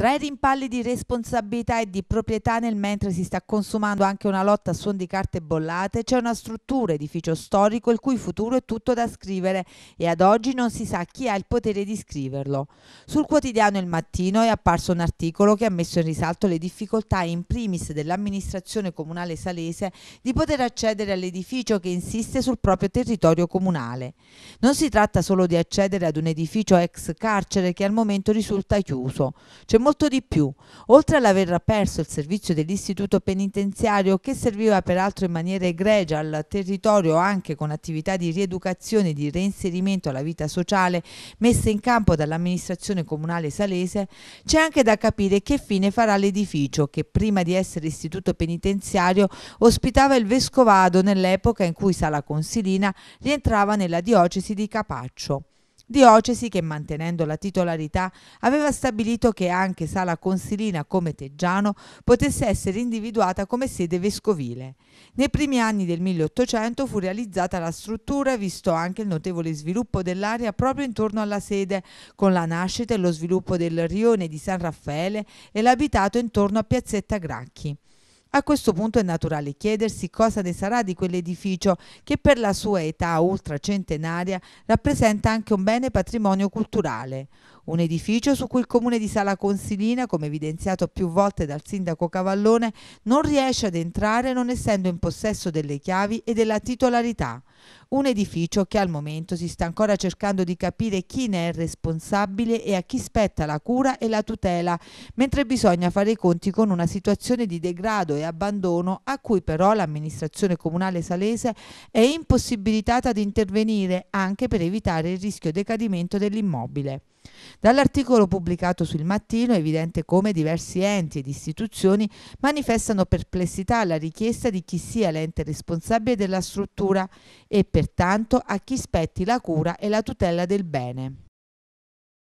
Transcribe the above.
Tra i rimpalli di responsabilità e di proprietà nel mentre si sta consumando anche una lotta a suon di carte bollate, c'è una struttura, edificio storico, il cui futuro è tutto da scrivere e ad oggi non si sa chi ha il potere di scriverlo. Sul quotidiano Il Mattino è apparso un articolo che ha messo in risalto le difficoltà in primis dell'amministrazione comunale salese di poter accedere all'edificio che insiste sul proprio territorio comunale. Non si tratta solo di accedere ad un edificio ex carcere che al momento risulta chiuso. C'è molto molto di più. Oltre all'aver perso il servizio dell'istituto penitenziario, che serviva peraltro in maniera egregia al territorio anche con attività di rieducazione e di reinserimento alla vita sociale messe in campo dall'amministrazione comunale salese, c'è anche da capire che fine farà l'edificio che prima di essere istituto penitenziario ospitava il vescovado nell'epoca in cui Sala Consilina rientrava nella diocesi di Capaccio. Diocesi che mantenendo la titolarità aveva stabilito che anche Sala Consilina come Teggiano potesse essere individuata come sede vescovile. Nei primi anni del 1800 fu realizzata la struttura visto anche il notevole sviluppo dell'area proprio intorno alla sede, con la nascita e lo sviluppo del rione di San Raffaele e l'abitato intorno a Piazzetta Gracchi. A questo punto è naturale chiedersi cosa ne sarà di quell'edificio che per la sua età ultracentenaria rappresenta anche un bene patrimonio culturale. Un edificio su cui il comune di Sala Consilina, come evidenziato più volte dal sindaco Cavallone, non riesce ad entrare non essendo in possesso delle chiavi e della titolarità. Un edificio che al momento si sta ancora cercando di capire chi ne è responsabile e a chi spetta la cura e la tutela, mentre bisogna fare i conti con una situazione di degrado e abbandono a cui però l'amministrazione comunale salese è impossibilitata di intervenire anche per evitare il rischio decadimento dell'immobile. Dall'articolo pubblicato sul mattino è evidente come diversi enti ed istituzioni manifestano perplessità alla richiesta di chi sia l'ente responsabile della struttura e pertanto a chi spetti la cura e la tutela del bene.